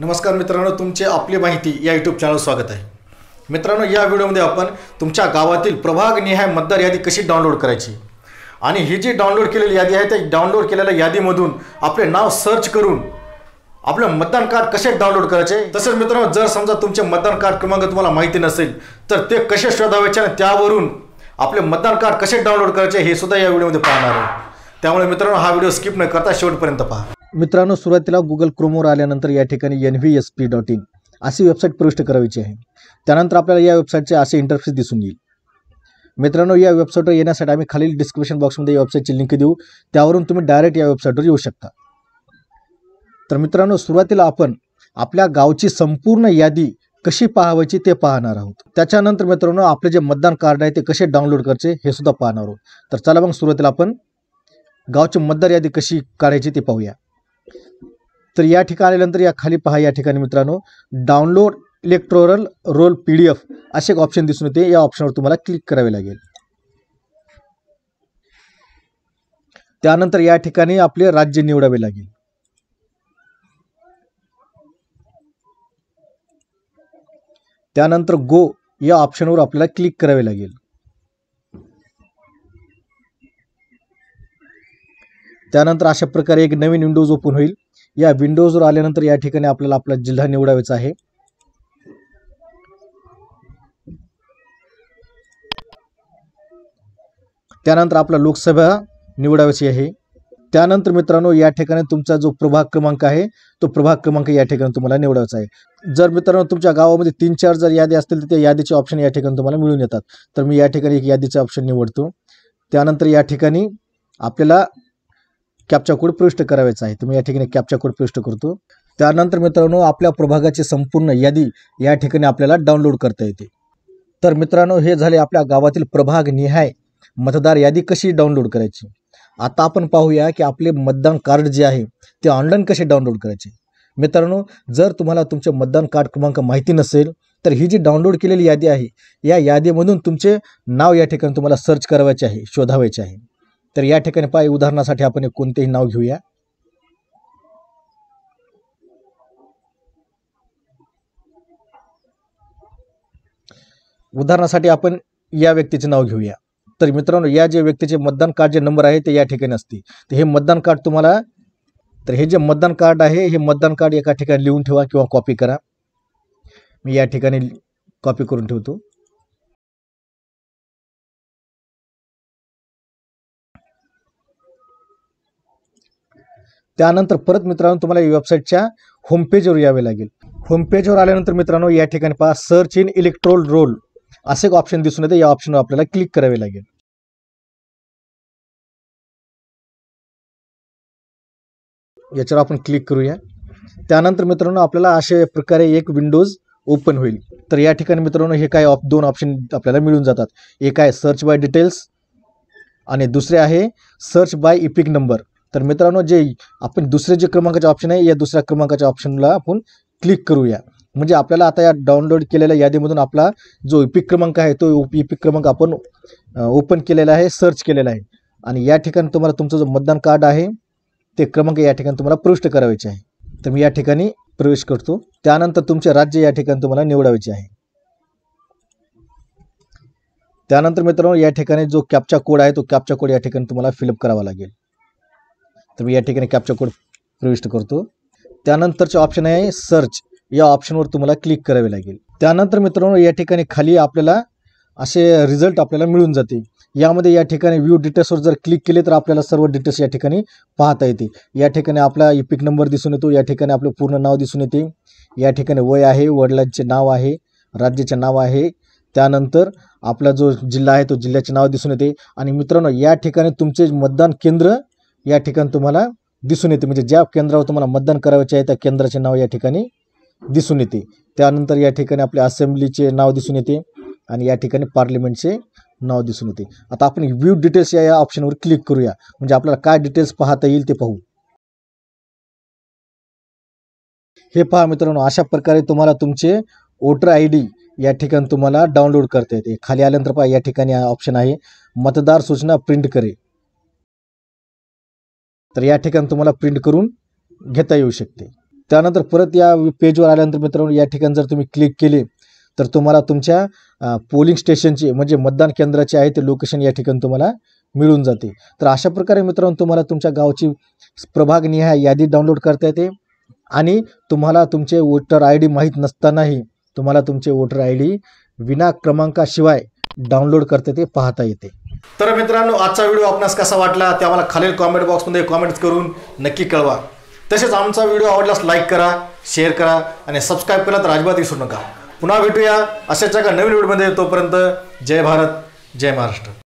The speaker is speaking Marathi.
नमस्कार मित्रांनो तुमचे आपली माहिती या यूट्यूब चॅनल स्वागत आहे मित्रांनो या व्हिडिओमध्ये आपण तुमच्या गावातील प्रभाग निहाय मतदार यादी कशी डाउनलोड करायची आणि ही जी डाउनलोड केलेली यादी आहे त्या डाउनलोड केलेल्या यादीमधून आपले नाव सर्च करून आपलं मतदान कार्ड कसे डाउनलोड करायचे तसेच मित्रांनो जर समजा तुमचे मतदान कार्ड क्रमांक तुम्हाला माहिती नसेल तर ते कसे शोधावायचे आणि त्यावरून आपले मतदान कार्ड कसे डाउनलोड करायचे हे सुद्धा या व्हिडिओमध्ये पाहणार आहे त्यामुळे मित्रांनो हा व्हिडिओ स्किप न करता शेवटपर्यंत पहा मित्रांनो सुरुवातीला गुगल क्रोमवर आल्यानंतर या ठिकाणी N V S P dot in अशी वेबसाईट प्रविष्ट करायची आहे त्यानंतर आपल्याला या वेबसाईटचे असे इंटरफेस दिसून येईल मित्रांनो या वेबसाईटवर येण्यासाठी आम्ही खालील डिस्क्रिप्शन बॉक्समध्ये या वेबसाईटची लिंक देऊ त्यावरून तुम्ही डायरेक्ट या वेबसाईटवर येऊ शकता तर मित्रांनो सुरुवातीला आपण आपल्या गावची संपूर्ण यादी कशी पाहावायची ते पाहणार आहोत त्याच्यानंतर मित्रांनो आपले जे मतदान कार्ड आहे ते कसे डाउनलोड करायचे हे सुद्धा पाहणार आहोत तर चला मग सुरुवातीला आपण गावची मतदार यादी कशी काढायची ते पाहूया तर या ठिकाणी आल्यानंतर या खाली पहा या ठिकाणी मित्रांनो download electoral roll P D F असे एक ऑप्शन दिसून येते या ऑप्शनवर तुम्हाला क्लिक करावे लागेल त्यानंतर या ठिकाणी आपले राज्य निवडावे लागेल त्यानंतर गो या ऑप्शनवर आपल्याला क्लिक करावे लागेल त्यानंतर अशा प्रकारे एक नवीन विंडोज ओपन होईल या विंडोजवर आल्यानंतर या ठिकाणी आपल्याला आपला जिल्हा निवडावायचा आहे त्यानंतर आपला लोकसभा निवडावायची आहे त्यानंतर मित्रांनो या ठिकाणी तुमचा जो प्रभाग क्रमांक आहे तो प्रभाग क्रमांक या ठिकाणी तुम्हाला निवडायचा आहे जर मित्रांनो तुमच्या गावामध्ये तीन चार जर यादी असतील तर त्या यादीचे ऑप्शन या ठिकाणी तुम्हाला मिळून येतात तर मी या ठिकाणी एक यादीचे ऑप्शन निवडतो त्यानंतर या ठिकाणी आपल्याला कॅपचा कोड प्रविष्ट करावायचा आहे तुम्ही या ठिकाणी कॅपचा कोड प्रविष्ट करतो त्यानंतर मित्रांनो आपल्या प्रभागाची संपूर्ण यादी या ठिकाणी आपल्याला डाउनलोड करता येते तर मित्रांनो हे झाले आपल्या गावातील प्रभाग निहाय मतदार यादी कशी डाउनलोड करायची आता आपण पाहूया की आपले मतदान कार्ड जे आहे ते ऑनलाईन कसे डाउनलोड करायचे मित्रांनो जर तुम्हाला तुमचे मतदान कार्ड क्रमांक माहिती नसेल तर ही जी डाउनलोड केलेली यादी आहे या यादीमधून तुमचे नाव या ठिकाणी तुम्हाला सर्च करावायचे आहे शोधावायचे आहे तर या ठिकाणी पाय उदाहरणासाठी आपण कोणतेही नाव घेऊया उदाहरणासाठी आपण या व्यक्तीचे नाव घेऊया तर मित्रांनो या जे व्यक्तीचे मतदान कार्ड जे नंबर आहे ते या ठिकाणी असते तर हे मतदान कार्ड तुम्हाला तर हे जे मतदान कार्ड आहे हे मतदान कार्ड एका ठिकाणी लिहून ठेवा किंवा कॉपी करा मी या ठिकाणी कॉपी करून ठेवतो त्यानंतर परत मित्रांनो तुम्हाला या वेबसाईटच्या होमपेजवर यावे लागेल होमपेजवर आल्यानंतर मित्रांनो या ठिकाणी पहा सर्च इन इलेक्ट्रोल रोल असे एक ऑप्शन दिसून येते या ऑप्शनवर आपल्याला क्लिक करावे लागेल याच्यावर आपण क्लिक करूया त्यानंतर मित्रांनो आपल्याला अशा प्रकारे एक विंडोज ओपन होईल तर या ठिकाणी मित्रांनो हे काय ऑप दोन ऑप्शन आपल्याला मिळून जातात एक आहे सर्च बाय डिटेल्स आणि दुसरे आहे सर्च बाय इपिक नंबर तर मित्रांनो जे आपण दुसरे जे क्रमांकाचे ऑप्शन आहे या दुसऱ्या क्रमांकाच्या ऑप्शनला आपण क्लिक करूया म्हणजे आपल्याला आता या डाउनलोड केलेल्या यादीमधून आपला जो इपिक क्रमांक आहे तो इपिक क्रमांक आपण ओपन केलेला आहे सर्च केलेला आहे आणि या ठिकाणी तुम्हाला तुमचं जो मतदान कार्ड आहे ते क्रमांक या ठिकाणी तुम्हाला प्रविष्ट करावायचे आहे तर मी या ठिकाणी प्रवेश करतो त्यानंतर तुमचे राज्य या ठिकाणी तुम्हाला निवडायचे आहे त्यानंतर मित्रांनो या ठिकाणी जो कॅपचा कोड आहे तो कॅपचा कोड या ठिकाणी तुम्हाला फिलअप करावा लागेल तर मी या ठिकाणी कॅप्चर कोड प्रविष्ट करतो त्यानंतरचे ऑप्शन आहे सर्च या ऑप्शनवर तुम्हाला क्लिक करावे लागेल त्यानंतर मित्रांनो या ठिकाणी खाली आपल्याला असे रिझल्ट आपल्याला मिळून जाते यामध्ये या ठिकाणी व्ह्यू डिटेल्सवर जर क्लिक केले तर आपल्याला सर्व डिटेल्स या ठिकाणी पाहता येते या ठिकाणी आपला इपिक नंबर दिसून येतो या ठिकाणी आपलं पूर्ण नाव दिसून येते या ठिकाणी वय आहे वडिलांचे नाव आहे राज्याचे नाव आहे त्यानंतर आपला जो जिल्हा आहे तो जिल्ह्याचे नाव दिसून येते आणि मित्रांनो या ठिकाणी तुमचे मतदान केंद्र या ठिकाणी तुम्हाला दिसून येते म्हणजे ज्या केंद्रावर तुम्हाला मतदान करायचे आहे त्या केंद्राचे नाव या ठिकाणी दिसून येते त्यानंतर या ठिकाणी आपल्या असेंब्लीचे नाव दिसून येते आणि या ठिकाणी पार्लिमेंटचे नाव दिसून येते आता आपण व्ह्यू डिटेल्स या या ऑप्शनवर क्लिक करूया म्हणजे आपल्याला काय डिटेल्स पाहता येईल ते पाहू हे पहा मित्रांनो अशा प्रकारे तुम्हाला तुमचे वोटर आय डी या ठिकाणी तुम्हाला डाउनलोड करता येते खाली आल्यानंतर पहा या ठिकाणी ऑप्शन आहे मतदार सूचना प्रिंट करे तर या ठिकाणी तुम्हाला प्रिंट करून घेता येऊ शकते त्यानंतर परत या पेजवर आल्यानंतर मित्रांनो या ठिकाणी जर तुम्ही क्लिक केले तर तुम्हाला तुमच्या पोलिंग स्टेशनचे म्हणजे मतदान केंद्राचे आहे ते लोकेशन या ठिकाणी तुम्हाला मिळून जाते तर अशा प्रकारे मित्रांनो तुम्हाला तुमच्या गावची प्रभागनिहाय यादी डाउनलोड करता येते आणि तुम्हाला तुमचे वोटर आय डी माहीत नसतानाही तुम्हाला तुमचे वोटर आय डी विना क्रमांकाशिवाय डाउनलोड करता येते पाहता येते तर मित्रांनो आजचा व्हिडिओ आपणास कसा वाटला ते आम्हाला खालील कॉमेंट बॉक्समध्ये कॉमेंट्स करून नक्की कळवा तसेच आमचा व्हिडिओ आवडल्यास लाईक करा शेअर करा आणि सबस्क्राईब केला तर अजिबात विसरू नका पुन्हा भेटूया अशाच एका नवीन व्हिडिओमध्ये तोपर्यंत जय भारत जय महाराष्ट्र